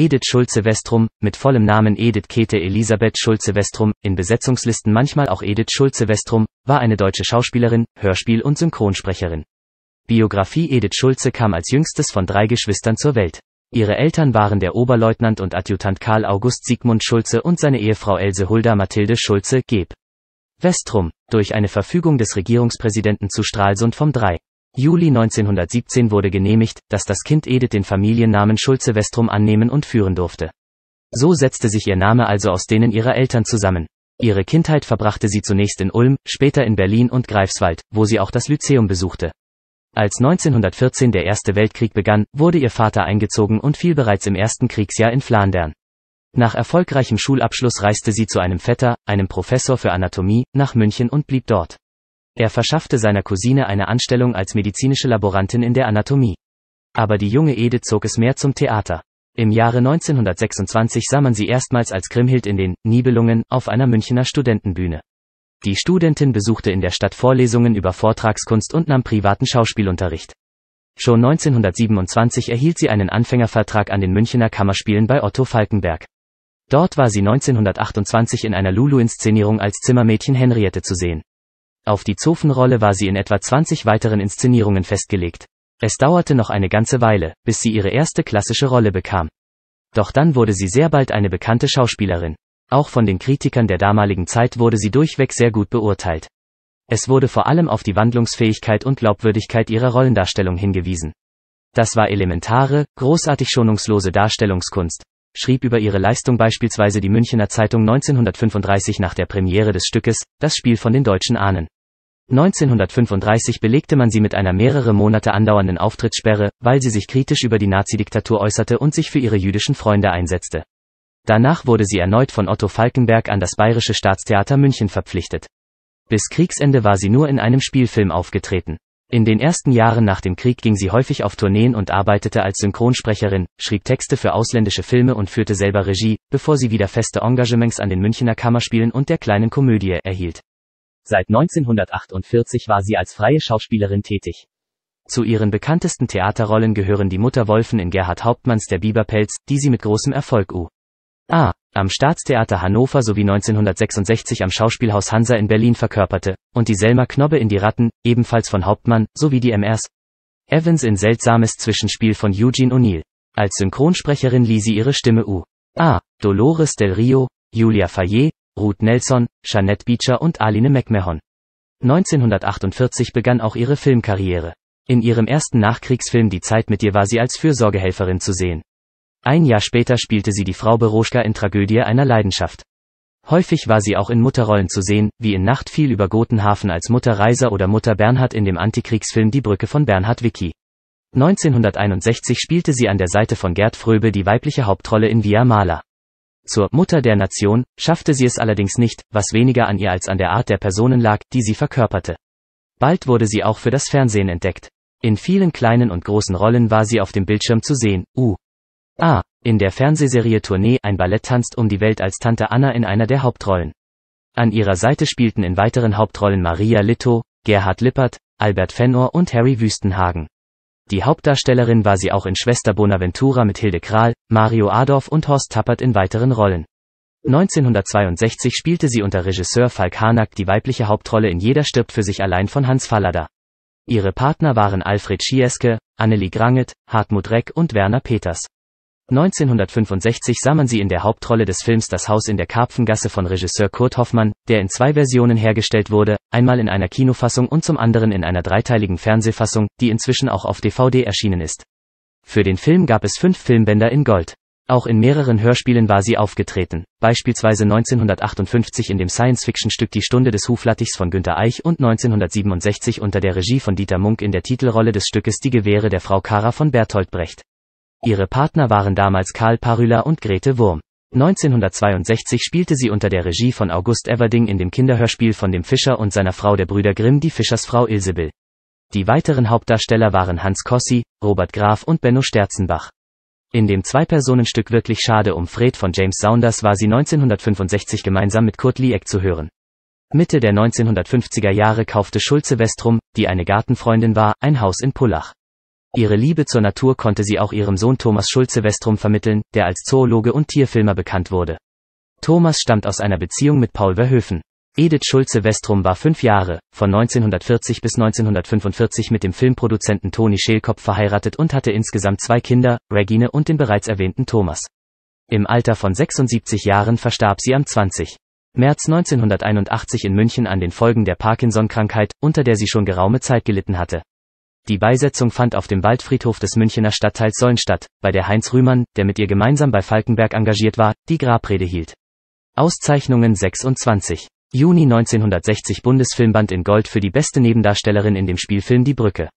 Edith Schulze-Westrum, mit vollem Namen Edith Käthe Elisabeth Schulze-Westrum, in Besetzungslisten manchmal auch Edith Schulze-Westrum, war eine deutsche Schauspielerin, Hörspiel- und Synchronsprecherin. Biografie Edith Schulze kam als jüngstes von drei Geschwistern zur Welt. Ihre Eltern waren der Oberleutnant und Adjutant Karl August Siegmund Schulze und seine Ehefrau Else Hulda Mathilde Schulze, geb. Westrum, durch eine Verfügung des Regierungspräsidenten zu Stralsund vom 3. Juli 1917 wurde genehmigt, dass das Kind Edith den Familiennamen Schulze-Westrum annehmen und führen durfte. So setzte sich ihr Name also aus denen ihrer Eltern zusammen. Ihre Kindheit verbrachte sie zunächst in Ulm, später in Berlin und Greifswald, wo sie auch das Lyzeum besuchte. Als 1914 der Erste Weltkrieg begann, wurde ihr Vater eingezogen und fiel bereits im ersten Kriegsjahr in Flandern. Nach erfolgreichem Schulabschluss reiste sie zu einem Vetter, einem Professor für Anatomie, nach München und blieb dort. Er verschaffte seiner Cousine eine Anstellung als medizinische Laborantin in der Anatomie. Aber die junge Ede zog es mehr zum Theater. Im Jahre 1926 sah man sie erstmals als Grimhild in den Nibelungen auf einer Münchner Studentenbühne. Die Studentin besuchte in der Stadt Vorlesungen über Vortragskunst und nahm privaten Schauspielunterricht. Schon 1927 erhielt sie einen Anfängervertrag an den Münchner Kammerspielen bei Otto Falkenberg. Dort war sie 1928 in einer Lulu-Inszenierung als Zimmermädchen Henriette zu sehen. Auf die Zofenrolle war sie in etwa 20 weiteren Inszenierungen festgelegt. Es dauerte noch eine ganze Weile, bis sie ihre erste klassische Rolle bekam. Doch dann wurde sie sehr bald eine bekannte Schauspielerin. Auch von den Kritikern der damaligen Zeit wurde sie durchweg sehr gut beurteilt. Es wurde vor allem auf die Wandlungsfähigkeit und Glaubwürdigkeit ihrer Rollendarstellung hingewiesen. Das war elementare, großartig schonungslose Darstellungskunst, schrieb über ihre Leistung beispielsweise die Münchener Zeitung 1935 nach der Premiere des Stückes, das Spiel von den deutschen Ahnen. 1935 belegte man sie mit einer mehrere Monate andauernden Auftrittssperre, weil sie sich kritisch über die Nazidiktatur äußerte und sich für ihre jüdischen Freunde einsetzte. Danach wurde sie erneut von Otto Falkenberg an das Bayerische Staatstheater München verpflichtet. Bis Kriegsende war sie nur in einem Spielfilm aufgetreten. In den ersten Jahren nach dem Krieg ging sie häufig auf Tourneen und arbeitete als Synchronsprecherin, schrieb Texte für ausländische Filme und führte selber Regie, bevor sie wieder feste Engagements an den Münchner Kammerspielen und der kleinen Komödie erhielt. Seit 1948 war sie als freie Schauspielerin tätig. Zu ihren bekanntesten Theaterrollen gehören die Mutter Wolfen in Gerhard Hauptmanns Der Biberpelz, die sie mit großem Erfolg u. A. am Staatstheater Hannover sowie 1966 am Schauspielhaus Hansa in Berlin verkörperte, und die Selma Knobbe in Die Ratten, ebenfalls von Hauptmann, sowie die MRs. Evans in Seltsames Zwischenspiel von Eugene O'Neill. Als Synchronsprecherin lieh sie ihre Stimme U. A. Dolores del Rio, Julia Fayet, Ruth Nelson, Jeanette Beecher und Aline McMahon. 1948 begann auch ihre Filmkarriere. In ihrem ersten Nachkriegsfilm Die Zeit mit dir war sie als Fürsorgehelferin zu sehen. Ein Jahr später spielte sie die Frau Beroschka in Tragödie einer Leidenschaft. Häufig war sie auch in Mutterrollen zu sehen, wie in Nacht viel über Gotenhafen als Mutter Reiser oder Mutter Bernhard in dem Antikriegsfilm Die Brücke von Bernhard Wicki. 1961 spielte sie an der Seite von Gerd Fröbe die weibliche Hauptrolle in Via Mala. Zur Mutter der Nation schaffte sie es allerdings nicht, was weniger an ihr als an der Art der Personen lag, die sie verkörperte. Bald wurde sie auch für das Fernsehen entdeckt. In vielen kleinen und großen Rollen war sie auf dem Bildschirm zu sehen. U. A. In der Fernsehserie Tournee ein Ballett tanzt um die Welt als Tante Anna in einer der Hauptrollen. An ihrer Seite spielten in weiteren Hauptrollen Maria Litto, Gerhard Lippert, Albert Fenor und Harry Wüstenhagen. Die Hauptdarstellerin war sie auch in Schwester Bonaventura mit Hilde Kral, Mario Adorf und Horst Tappert in weiteren Rollen. 1962 spielte sie unter Regisseur Falk Harnack die weibliche Hauptrolle in Jeder stirbt für sich allein von Hans Fallada. Ihre Partner waren Alfred Schieske, Annelie Granget, Hartmut Reck und Werner Peters. 1965 sah man sie in der Hauptrolle des Films Das Haus in der Karpfengasse von Regisseur Kurt Hoffmann, der in zwei Versionen hergestellt wurde, einmal in einer Kinofassung und zum anderen in einer dreiteiligen Fernsehfassung, die inzwischen auch auf DVD erschienen ist. Für den Film gab es fünf Filmbänder in Gold. Auch in mehreren Hörspielen war sie aufgetreten, beispielsweise 1958 in dem Science-Fiction-Stück Die Stunde des Huflattichs von Günter Eich und 1967 unter der Regie von Dieter Munk in der Titelrolle des Stückes Die Gewehre der Frau Kara von Bertolt Brecht. Ihre Partner waren damals Karl Parüler und Grete Wurm. 1962 spielte sie unter der Regie von August Everding in dem Kinderhörspiel von dem Fischer und seiner Frau der Brüder Grimm die Fischersfrau Ilsebill. Die weiteren Hauptdarsteller waren Hans Kossi, Robert Graf und Benno Sterzenbach. In dem Zwei-Personen-Stück Wirklich Schade um Fred von James Saunders war sie 1965 gemeinsam mit Kurt Lieck zu hören. Mitte der 1950er Jahre kaufte Schulze Westrum, die eine Gartenfreundin war, ein Haus in Pullach. Ihre Liebe zur Natur konnte sie auch ihrem Sohn Thomas Schulze Westrum vermitteln, der als Zoologe und Tierfilmer bekannt wurde. Thomas stammt aus einer Beziehung mit Paul Verhoeven. Edith Schulze Westrum war fünf Jahre, von 1940 bis 1945 mit dem Filmproduzenten Toni Schälkopf verheiratet und hatte insgesamt zwei Kinder, Regine und den bereits erwähnten Thomas. Im Alter von 76 Jahren verstarb sie am 20. März 1981 in München an den Folgen der Parkinson-Krankheit, unter der sie schon geraume Zeit gelitten hatte. Die Beisetzung fand auf dem Waldfriedhof des Münchener Stadtteils Solln statt, bei der Heinz Rühmann, der mit ihr gemeinsam bei Falkenberg engagiert war, die Grabrede hielt. Auszeichnungen 26. Juni 1960 Bundesfilmband in Gold für die beste Nebendarstellerin in dem Spielfilm Die Brücke.